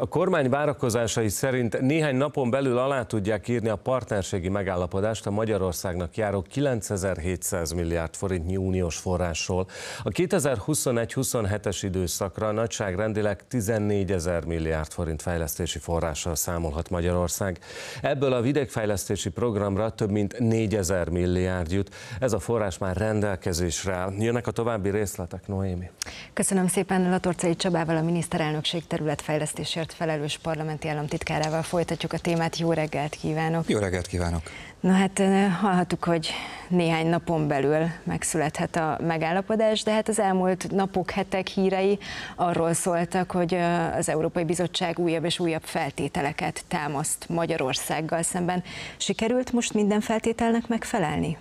A kormány várakozásai szerint néhány napon belül alá tudják írni a partnerségi megállapodást a Magyarországnak járó 9700 milliárd forintnyi uniós forrásról. A 2021-27-es időszakra nagyságrendileg 14 ezer milliárd forint fejlesztési forrással számolhat Magyarország. Ebből a vidékfejlesztési programra több mint 4 ezer milliárd jut. Ez a forrás már rendelkezésre áll. Jönnek a további részletek, Noémi. Köszönöm szépen Latorcai Csabával, a miniszterelnökség területfejlesztési ezért felelős parlamenti államtitkárával folytatjuk a témát. Jó reggelt kívánok! Jó reggelt kívánok! Na hát hallhattuk, hogy néhány napon belül megszülethet a megállapodás, de hát az elmúlt napok, hetek hírei arról szóltak, hogy az Európai Bizottság újabb és újabb feltételeket támaszt Magyarországgal szemben. Sikerült most minden feltételnek megfelelni?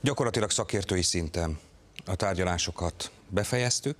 Gyakorlatilag szakértői szinten a tárgyalásokat befejeztük,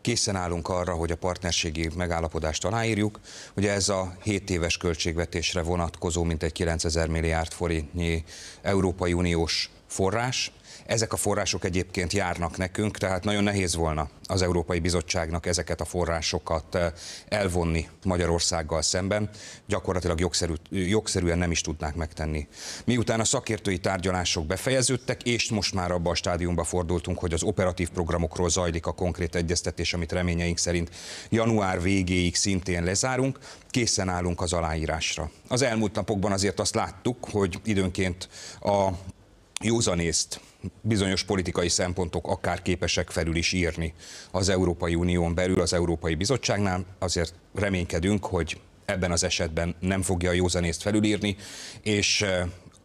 készen állunk arra, hogy a partnerségi megállapodást aláírjuk. Ugye ez a 7 éves költségvetésre vonatkozó mintegy 9000 milliárd forintnyi Európai Uniós forrás, ezek a források egyébként járnak nekünk, tehát nagyon nehéz volna az Európai Bizottságnak ezeket a forrásokat eh, elvonni Magyarországgal szemben, gyakorlatilag jogszerű, jogszerűen nem is tudnák megtenni. Miután a szakértői tárgyalások befejeződtek, és most már abban a stádiumban fordultunk, hogy az operatív programokról zajlik a konkrét egyeztetés, amit reményeink szerint január végéig szintén lezárunk, készen állunk az aláírásra. Az elmúlt napokban azért azt láttuk, hogy időnként a józanészt bizonyos politikai szempontok akár képesek felül is írni az Európai Unión belül, az Európai Bizottságnál. Azért reménykedünk, hogy ebben az esetben nem fogja a józanészt felülírni, és eh,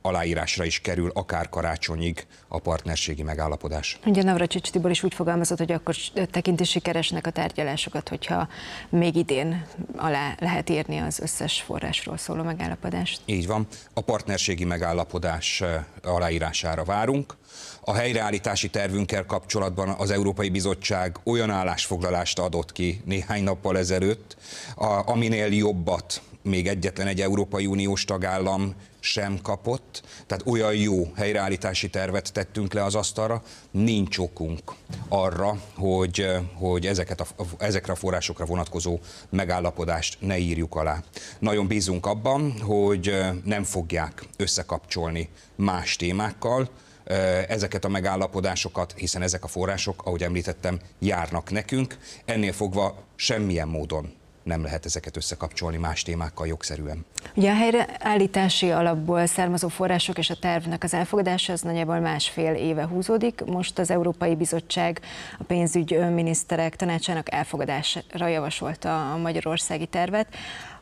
aláírásra is kerül, akár karácsonyig a partnerségi megállapodás. Ugye Navracsics Tibor is úgy fogalmazott, hogy akkor tekinti sikeresnek a tárgyalásokat, hogyha még idén alá lehet írni az összes forrásról szóló megállapodást. Így van. A partnerségi megállapodás eh, aláírására várunk. A helyreállítási tervünkkel kapcsolatban az Európai Bizottság olyan állásfoglalást adott ki néhány nappal ezelőtt, aminél jobbat még egyetlen egy Európai Uniós tagállam sem kapott, tehát olyan jó helyreállítási tervet tettünk le az asztalra, nincs okunk arra, hogy, hogy ezeket a, ezekre a forrásokra vonatkozó megállapodást ne írjuk alá. Nagyon bízunk abban, hogy nem fogják összekapcsolni más témákkal, eh, ezeket a megállapodásokat, hiszen ezek a források, ahogy említettem, járnak nekünk. Ennél fogva semmilyen módon nem lehet ezeket összekapcsolni más témákkal jogszerűen. Ugye a helyreállítási alapból származó források és a tervnek az elfogadása az nagyjából másfél éve húzódik. Most az Európai Bizottság a pénzügyi miniszterek tanácsának elfogadására javasolta a magyarországi tervet.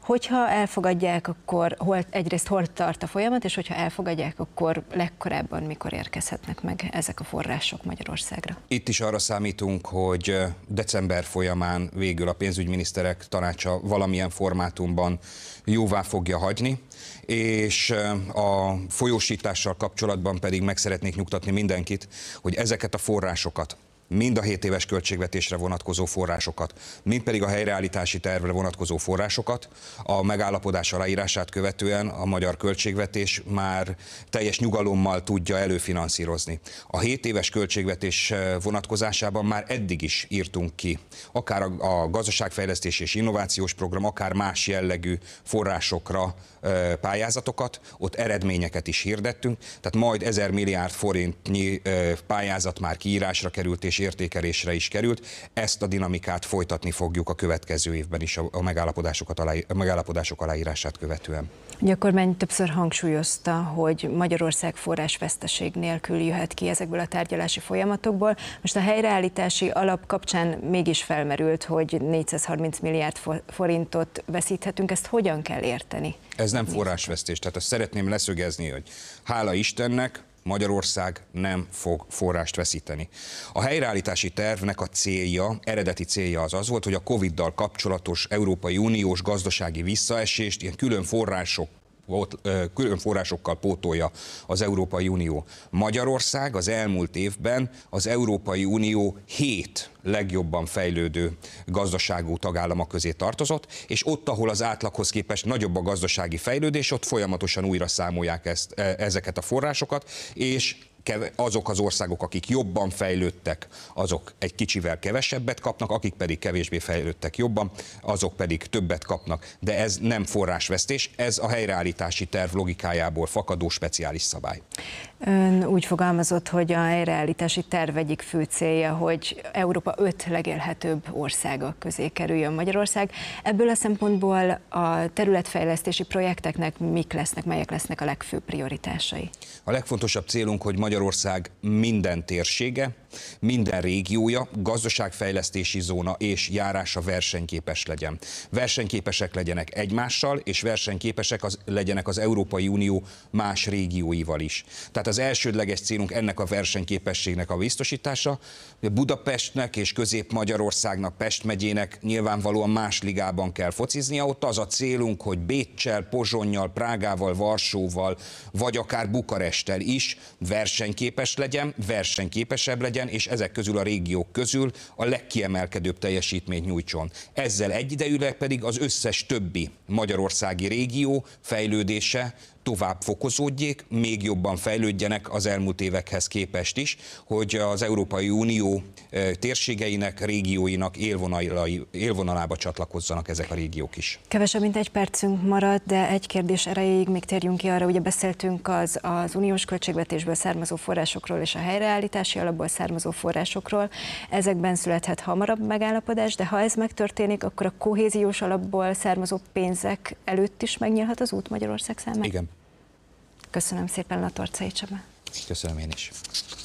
Hogyha elfogadják, akkor hol, egyrészt hol tart a folyamat, és hogyha elfogadják, akkor legkorábban mikor érkezhetnek meg ezek a források Magyarországra? Itt is arra számítunk, hogy december folyamán végül a pénzügyminiszterek tanácsa valamilyen formátumban jóvá fogja hagyni, és a folyósítással kapcsolatban pedig meg szeretnék nyugtatni mindenkit, hogy ezeket a forrásokat mind a 7 éves költségvetésre vonatkozó forrásokat, mind pedig a helyreállítási tervre vonatkozó forrásokat. A megállapodás aláírását követően a magyar költségvetés már teljes nyugalommal tudja előfinanszírozni. A 7 éves költségvetés eh, vonatkozásában már eddig is írtunk ki, akár a gazdaságfejlesztés és innovációs program, akár más jellegű forrásokra eh, pályázatokat, ott eredményeket is hirdettünk, tehát majd 1000 milliárd forintnyi eh, pályázat már kiírásra került, és és értékelésre is került. Ezt a dinamikát folytatni fogjuk a következő évben is a megállapodásokat alá, a megállapodások aláírását követően. Ugye a kormány többször hangsúlyozta, hogy Magyarország forrásveszteség nélkül jöhet ki ezekből a tárgyalási folyamatokból. Most a helyreállítási alap kapcsán mégis felmerült, hogy 430 milliárd forintot veszíthetünk. Ezt hogyan kell érteni? Ez nem forrásvesztés. Tehát azt szeretném leszögezni, hogy hála Istennek Magyarország nem fog forrást veszíteni. A helyreállítási tervnek a célja, eredeti célja az az volt, hogy a Covid-dal kapcsolatos Európai Uniós gazdasági visszaesést ilyen külön források külön forrásokkal pótolja az Európai Unió. Magyarország az elmúlt évben az Európai Unió hét legjobban fejlődő gazdaságú tagállama közé tartozott, és ott, ahol az átlaghoz képest nagyobb a gazdasági fejlődés, ott folyamatosan újra számolják ezt, e, ezeket a forrásokat, és azok az országok, akik jobban fejlődtek, azok egy kicsivel kevesebbet kapnak, akik pedig kevésbé fejlődtek jobban, azok pedig többet kapnak. De ez nem forrásvesztés, ez a helyreállítási terv logikájából fakadó speciális szabály. Ön úgy fogalmazott, hogy a helyreállítási terv egyik fő célja, hogy Európa öt legélhetőbb országa közé kerüljön Magyarország. Ebből a szempontból a területfejlesztési projekteknek mik lesznek, melyek lesznek a legfőbb prioritásai? A legfontosabb célunk, hogy Magyar Magyarország minden térsége, minden régiója, gazdaságfejlesztési zóna és járása versenyképes legyen. Versenyképesek legyenek egymással, és versenyképesek az, legyenek az Európai Unió más régióival is. Tehát az elsődleges célunk ennek a versenyképességnek a biztosítása. Budapestnek és Közép-Magyarországnak, Pest megyének nyilvánvalóan más ligában kell focizni, Ott az a célunk, hogy Bécsel, Pozsonnyal, Prágával, Varsóval, vagy akár Bukarestel is versenyképes legyen, versenyképesebb legyen, legyen, és ezek közül a régiók közül a legkiemelkedőbb teljesítményt nyújtson. Ezzel egyidejűleg pedig az összes többi magyarországi régió fejlődése tovább fokozódjék, még jobban fejlődjenek az elmúlt évekhez képest is, hogy az Európai Unió térségeinek, régióinak élvonalába csatlakozzanak ezek a régiók is. Kevesebb, mint egy percünk maradt, de egy kérdés erejéig még térjünk ki arra, ugye beszéltünk az, az uniós költségvetésből származó forrásokról és a helyreállítási alapból származó forrásokról. Ezekben születhet hamarabb megállapodás, de ha ez megtörténik, akkor a kohéziós alapból származó pénzek előtt is megnyílhat az út Magyarország számára? Igen. Köszönöm szépen Latorcai Csaba. Köszönöm én is.